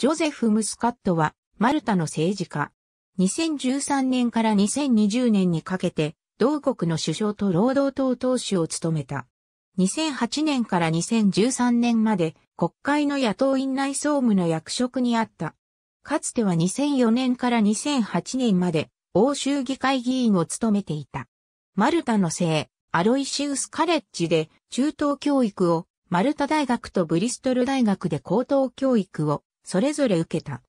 ジョゼフ・ムスカットは、マルタの政治家。2013年から2020年にかけて、同国の首相と労働党党首を務めた。2008年から2013年まで、国会の野党院内総務の役職にあった。かつては2004年から2008年まで、欧州議会議員を務めていた。マルタの姓、アロイシウスカレッジで中等教育を、マルタ大学とブリストル大学で高等教育を、それぞれ受けた。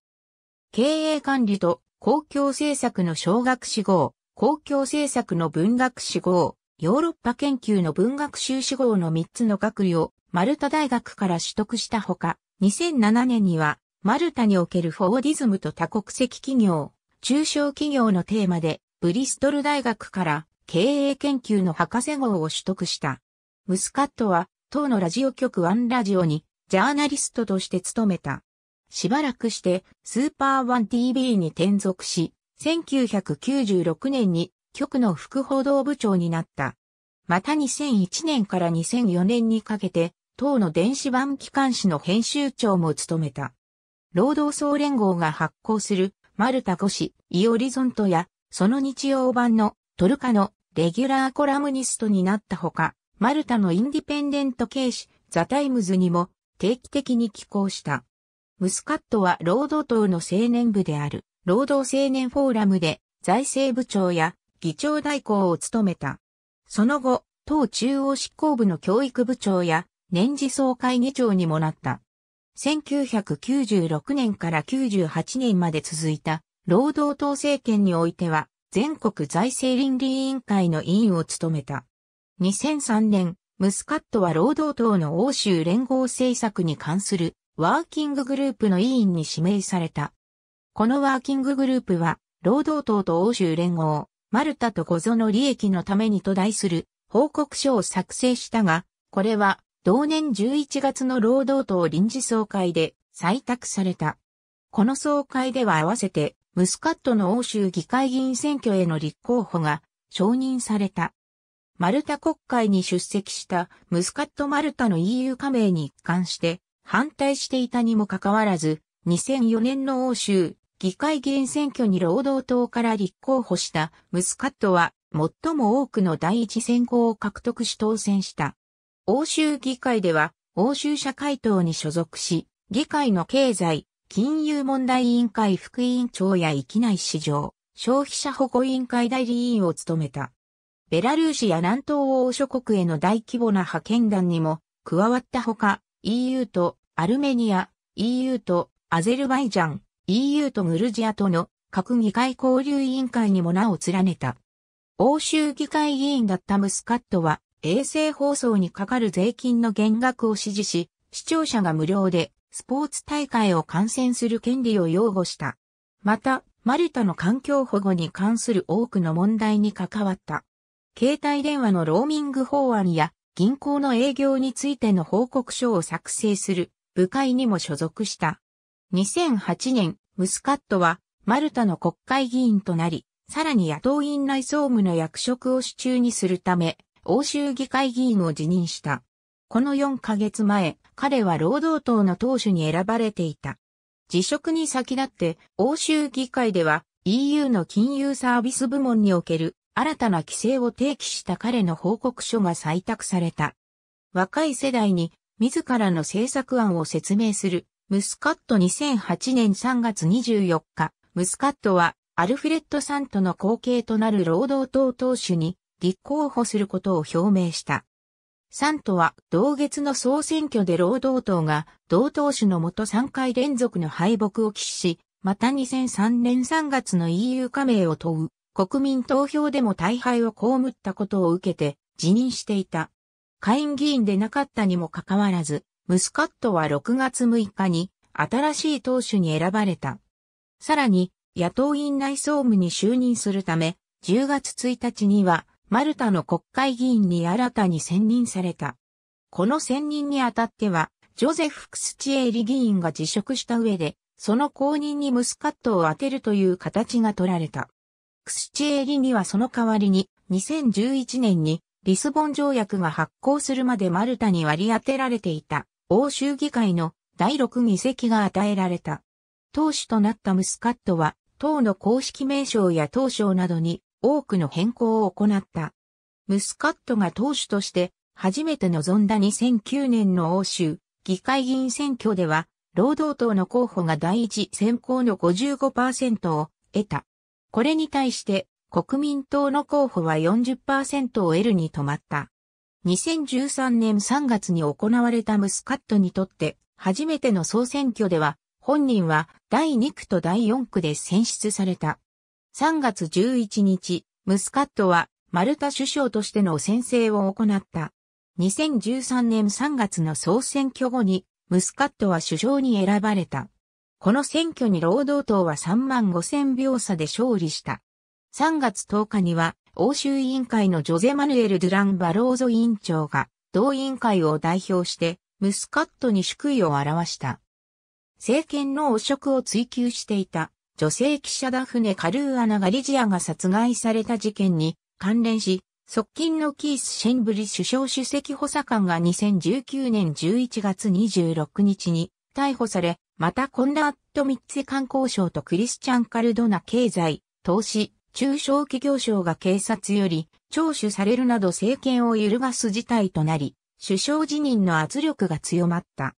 経営管理と公共政策の小学士号、公共政策の文学士号、ヨーロッパ研究の文学修士号の3つの学位をマルタ大学から取得したほか、2007年にはマルタにおけるフォーディズムと多国籍企業、中小企業のテーマでブリストル大学から経営研究の博士号を取得した。ムスカットは、当のラジオ局ワンラジオに、ジャーナリストとして勤めた。しばらくしてスーパーワン TV に転属し、1996年に局の副報道部長になった。また2001年から2004年にかけて、党の電子版機関紙の編集長も務めた。労働総連合が発行するマルタ5紙イオリゾントや、その日曜版のトルカのレギュラーコラムニストになったほか、マルタのインディペンデント軽視ザ・タイムズにも定期的に寄稿した。ムスカットは労働党の青年部である、労働青年フォーラムで財政部長や議長代行を務めた。その後、党中央執行部の教育部長や年次総会議長にもなった。1996年から98年まで続いた労働党政権においては全国財政倫理委員会の委員を務めた。2003年、ムスカットは労働党の欧州連合政策に関するワーキンググループの委員に指名された。このワーキンググループは、労働党と欧州連合、マルタと小園の利益のためにと題する報告書を作成したが、これは同年11月の労働党臨時総会で採択された。この総会では合わせてムスカットの欧州議会議員選挙への立候補が承認された。マルタ国会に出席したムスカット・マルタの EU 加盟に一貫して反対していたにもかかわらず、2004年の欧州議会議員選挙に労働党から立候補したムスカットは最も多くの第一選考を獲得し当選した。欧州議会では欧州社会党に所属し、議会の経済、金融問題委員会副委員長や域内市場、消費者保護委員会代理委員を務めた。ベラルーシや南東欧諸国への大規模な派遣団にも加わったほか、EU とアルメニア、EU とアゼルバイジャン、EU とグルジアとの各議会交流委員会にも名を連ねた。欧州議会議員だったムスカットは衛星放送にかかる税金の減額を支持し、視聴者が無料でスポーツ大会を観戦する権利を擁護した。また、マルタの環境保護に関する多くの問題に関わった。携帯電話のローミング法案や銀行の営業についての報告書を作成する部会にも所属した。2008年、ムスカットは、マルタの国会議員となり、さらに野党院内総務の役職を手中にするため、欧州議会議員を辞任した。この4ヶ月前、彼は労働党の党首に選ばれていた。辞職に先立って、欧州議会では EU の金融サービス部門における新たな規制を提起した彼の報告書が採択された。若い世代に自らの政策案を説明する、ムスカット2008年3月24日、ムスカットはアルフレッドサントの後継となる労働党党首に立候補することを表明した。サントは同月の総選挙で労働党が同党首のもと3回連続の敗北を喫し、また2003年3月の EU 加盟を問う国民投票でも大敗を被ったことを受けて辞任していた。下院議員でなかったにもかかわらず、ムスカットは6月6日に新しい党首に選ばれた。さらに、野党院内総務に就任するため、10月1日には、マルタの国会議員に新たに選任された。この選任にあたっては、ジョゼフ・クスチエーリ議員が辞職した上で、その後任にムスカットを当てるという形が取られた。クスチエーリにはその代わりに、2011年にリスボン条約が発効するまでマルタに割り当てられていた欧州議会の第6議席が与えられた。党首となったムスカットは、党の公式名称や党章などに多くの変更を行った。ムスカットが党首として初めて臨んだ2009年の欧州議会議員選挙では、労働党の候補が第一選考の55%を得た。これに対して国民党の候補は40%を得るに止まった。2013年3月に行われたムスカットにとって初めての総選挙では本人は第2区と第4区で選出された。3月11日、ムスカットはマルタ首相としての宣誓を行った。2013年3月の総選挙後にムスカットは首相に選ばれた。この選挙に労働党は3万5千票差で勝利した。3月10日には、欧州委員会のジョゼ・マヌエル・ドゥラン・バローゾ委員長が、同委員会を代表して、ムスカットに祝意を表した。政権の汚職を追求していた、女性記者ダフネ・カルーアナ・ガリジアが殺害された事件に関連し、側近のキース・シェンブリ首相主席補佐官が2019年11月26日に逮捕され、またコンラット・ミッツェ観光省とクリスチャン・カルドナ経済、投資、中小企業省が警察より聴取されるなど政権を揺るがす事態となり、首相辞任の圧力が強まった。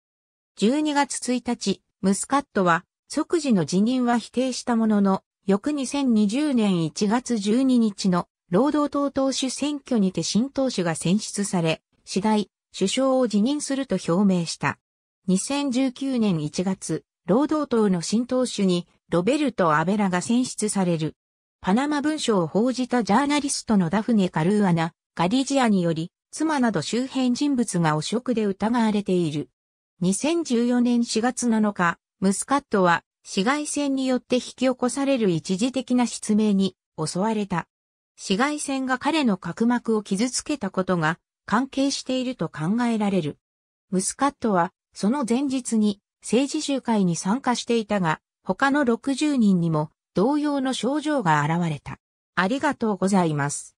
12月1日、ムスカットは即時の辞任は否定したものの、翌2020年1月12日の労働党党首選挙にて新党首が選出され、次第、首相を辞任すると表明した。2019年1月、労働党の新党首にロベルト・アベラが選出される。パナマ文書を報じたジャーナリストのダフネ・カルーアナ、カディジアにより、妻など周辺人物が汚職で疑われている。2014年4月7日、ムスカットは紫外線によって引き起こされる一時的な失明に襲われた。紫外線が彼の角膜を傷つけたことが関係していると考えられる。ムスカットはその前日に政治集会に参加していたが、他の60人にも同様の症状が現れた。ありがとうございます。